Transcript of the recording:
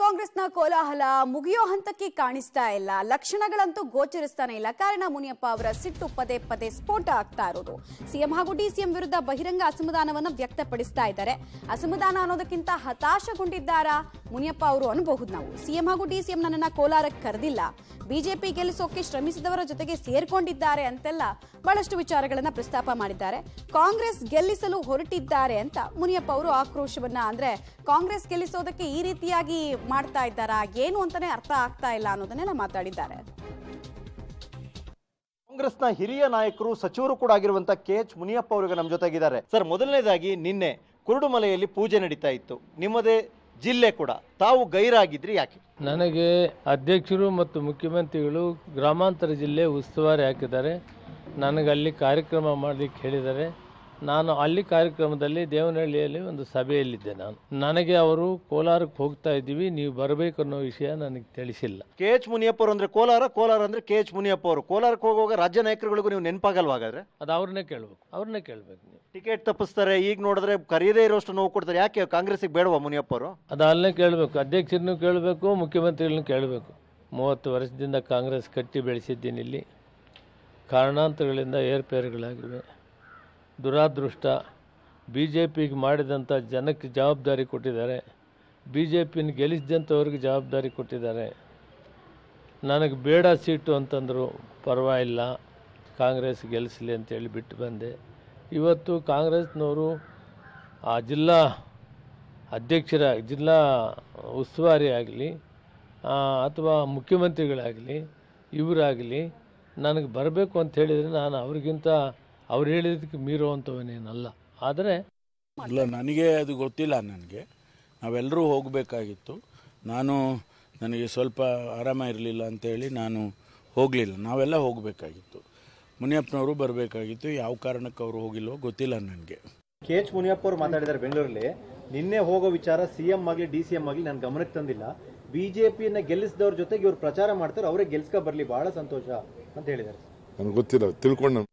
ಕಾಂಗ್ರೆಸ್ನ ಕೋಲಾಹಲ ಮುಗಿಯೋ ಹಂತಕ್ಕೆ ಕಾಣಿಸ್ತಾ ಇಲ್ಲ ಲಕ್ಷಣಗಳಂತೂ ಗೋಚರಿಸ್ತಾನೆ ಇಲ್ಲ ಕಾರಣ ಮುನಿಯಪ್ಪ ಅವರ ಸಿಟ್ಟು ಪದೇ ಪದೇ ಸ್ಫೋಟ ಆಗ್ತಾ ಇರೋದು ಸಿಎಂ ಹಾಗೂ ಡಿಸಿಎಂ ವಿರುದ್ಧ ಬಹಿರಂಗ ಅಸಮಾಧಾನವನ್ನು ವ್ಯಕ್ತಪಡಿಸ್ತಾ ಇದ್ದಾರೆ ಅಸಮಾಧಾನ ಅನ್ನೋದಕ್ಕಿಂತ ಹತಾಶಗೊಂಡಿದ್ದಾರಾ ಮುನಿಯಪ್ಪ ಅವರು ಅನ್ಬಹುದು ನಾವು ಸಿಎಂ ಹಾಗೂ ಡಿ ಸಿಎಂ ನನ್ನನ್ನು ಕೋಲಾರಕ್ಕೆ ಕರೆದಿಲ್ಲ ಬಿಜೆಪಿ ಗೆಲ್ಲಿಸೋಕೆ ಶ್ರಮಿಸಿದವರ ಜೊತೆಗೆ ಸೇರ್ಕೊಂಡಿದ್ದಾರೆ ಅಂತೆಲ್ಲ ಬಹಳಷ್ಟು ವಿಚಾರಗಳನ್ನು ಪ್ರಸ್ತಾಪ ಮಾಡಿದ್ದಾರೆ ಕಾಂಗ್ರೆಸ್ ಗೆಲ್ಲಿಸಲು ಹೊರಟಿದ್ದಾರೆ ಅಂತ ಮುನಿಯಪ್ಪ ಅವರು ಆಕ್ರೋಶವನ್ನ ಅಂದ್ರೆ ಕಾಂಗ್ರೆಸ್ ಗೆಲ್ಲಿಸೋದಕ್ಕೆ ಈ ರೀತಿಯಾಗಿ ಮಾಡ್ತಾ ಇದ್ದಾರಾ ಏನು ಅಂತಾನೆ ಅರ್ಥ ಆಗ್ತಾ ಇಲ್ಲ ಅನ್ನೋದನ್ನೆಲ್ಲ ಮಾತಾಡಿದ್ದಾರೆ ಕಾಂಗ್ರೆಸ್ನ ಹಿರಿಯ ನಾಯಕರು ಸಚಿವರು ಕೂಡ ಆಗಿರುವಂತ ಕೆ ಎಚ್ ಮುನಿಯಪ್ಪ ಅವರಿಗೆ ನಮ್ಮ ಜೊತೆಗಿದ್ದಾರೆ ಸರ್ ಮೊದಲನೇದಾಗಿ ನಿನ್ನೆ ಕುರುಡುಮಲೆಯಲ್ಲಿ ಪೂಜೆ ನಡೀತಾ ಇತ್ತು ನಿಮ್ಮದೇ ಜಿಲ್ಲೆ ಕೂಡ ತಾವು ಗೈರಾಗಿದ್ರಿ ಯಾಕೆ ನನಗೆ ಅಧ್ಯಕ್ಷರು ಮತ್ತು ಮುಖ್ಯಮಂತ್ರಿಗಳು ಗ್ರಾಮಾಂತರ ಜಿಲ್ಲೆ ಉಸ್ತುವಾರಿ ಹಾಕಿದ್ದಾರೆ ನನಗಲ್ಲಿ ಕಾರ್ಯಕ್ರಮ ಮಾಡಲಿಕ್ಕೆ ಹೇಳಿದ್ದಾರೆ ನಾನು ಅಲ್ಲಿ ಕಾರ್ಯಕ್ರಮದಲ್ಲಿ ದೇವನಹಳ್ಳಿಯಲ್ಲಿ ಒಂದು ಸಭೆಯಲ್ಲಿದ್ದೆ ನಾನು ನನಗೆ ಅವರು ಕೋಲಾರಕ್ಕೆ ಹೋಗ್ತಾ ಇದ್ದೀವಿ ನೀವು ಬರಬೇಕು ಅನ್ನೋ ವಿಷಯ ನನಗೆ ತಿಳಿಸಿಲ್ಲ ಕೆ ಎಚ್ ಮುನಿಯಪ್ಪ ಅಂದ್ರೆ ಕೋಲಾರ ಕೋಲಾರ ಅಂದ್ರೆ ಕೆ ಎಚ್ ಮುನಿಯಪ್ಪ ಅವರು ಕೋಲಾರಕ್ಕೆ ಹೋಗುವಾಗ ರಾಜ್ಯ ನಾಯಕರುಗಳಿಗೂ ನೀವು ನೆನಪಾಗಲ್ವಾ ಅದ ಅದು ಅವ್ರನ್ನೇ ಕೇಳಬೇಕು ಅವ್ರನ್ನೇ ಕೇಳಬೇಕು ನೀವು ಟಿಕೆಟ್ ತಪ್ಪಿಸ್ತಾರೆ ಈಗ ನೋಡಿದ್ರೆ ಕರೀದೇ ಇರೋಷ್ಟು ನೋವು ಕೊಡ್ತಾರೆ ಯಾಕೆ ಕಾಂಗ್ರೆಸ್ಗೆ ಬೇಡವಾ ಮುನಿಯಪ್ಪ ಅವರು ಅದು ಕೇಳಬೇಕು ಅಧ್ಯಕ್ಷರನ್ನು ಕೇಳಬೇಕು ಮುಖ್ಯಮಂತ್ರಿಗಳನ್ನೂ ಕೇಳಬೇಕು ಮೂವತ್ತು ವರ್ಷದಿಂದ ಕಾಂಗ್ರೆಸ್ ಕಟ್ಟಿ ಬೆಳೆಸಿದ್ದೀನಿ ಇಲ್ಲಿ ಕಾರಣಾಂತರಗಳಿಂದ ಏರ್ಪೇರುಗಳಾಗಿವೆ ದುರಾದೃಷ್ಟ ಬಿ ಜೆ ಪಿಗೆ ಮಾಡಿದಂಥ ಜನಕ್ಕೆ ಜವಾಬ್ದಾರಿ ಕೊಟ್ಟಿದ್ದಾರೆ ಬಿ ಜೆ ಪಿನ ಗೆಲ್ಲಿಸಿದಂಥವ್ರಿಗೆ ಜವಾಬ್ದಾರಿ ಕೊಟ್ಟಿದ್ದಾರೆ ನನಗೆ ಬೇಡ ಸೀಟು ಅಂತಂದರು ಪರವಾಗಿಲ್ಲ ಕಾಂಗ್ರೆಸ್ ಗೆಲ್ಲಿಸಲಿ ಅಂತೇಳಿ ಬಿಟ್ಟು ಬಂದೆ ಇವತ್ತು ಕಾಂಗ್ರೆಸ್ನವರು ಆ ಜಿಲ್ಲಾ ಅಧ್ಯಕ್ಷರ ಜಿಲ್ಲಾ ಉಸ್ತುವಾರಿ ಆಗಲಿ ಅಥವಾ ಮುಖ್ಯಮಂತ್ರಿಗಳಾಗಲಿ ಇವರಾಗಲಿ ನನಗೆ ಬರಬೇಕು ಅಂತ ಹೇಳಿದರೆ ನಾನು ಅವ್ರಿಗಿಂತ ಅವ್ರು ಹೇಳಿದ್ದಕ್ಕೆ ಮೀರುವಂಥವನೇನಲ್ಲ ಆದರೆ ಇಲ್ಲ ನನಗೆ ಅದು ಗೊತ್ತಿಲ್ಲ ನನಗೆ ನಾವೆಲ್ಲರೂ ಹೋಗಬೇಕಾಗಿತ್ತು ನಾನು ನನಗೆ ಸ್ವಲ್ಪ ಆರಾಮ ಇರಲಿಲ್ಲ ಅಂತೇಳಿ ನಾನು ಹೋಗಲಿಲ್ಲ ನಾವೆಲ್ಲ ಹೋಗಬೇಕಾಗಿತ್ತು ಮುನಿಯಪ್ಪನವರು ಬರಬೇಕಾಗಿತ್ತು ಯಾವ ಕಾರಣಕ್ಕೆ ಅವರು ಹೋಗಿಲ್ವೋ ಗೊತ್ತಿಲ್ಲ ನನಗೆ ಕೆ ಎಚ್ ಮುನಿಯಪ್ಪ ಅವರು ಮಾತಾಡಿದ್ದಾರೆ ಬೆಂಗಳೂರಲ್ಲಿ ನಿನ್ನೆ ಹೋಗೋ ವಿಚಾರ ಸಿ ಎಂ ಆಗಲಿ ಡಿ ಸಿ ಎಂ ಆಗಲಿ ನನ್ನ ಗಮನಕ್ಕೆ ತಂದಿಲ್ಲ ಬಿಜೆಪಿಯನ್ನ ಗೆಲ್ಲಿಸಿದವ್ರ ಜೊತೆಗೆ ಇವರು ಪ್ರಚಾರ ಮಾಡ್ತಾರೆ ಅವರೇ ಗೆಲ್ಸ್ಕೊ ಬರಲಿ ಬಹಳ ಸಂತೋಷ ಅಂತ ಹೇಳಿದ್ದಾರೆ ನನಗೆ ಗೊತ್ತಿಲ್ಲ ತಿಳ್ಕೊಂಡು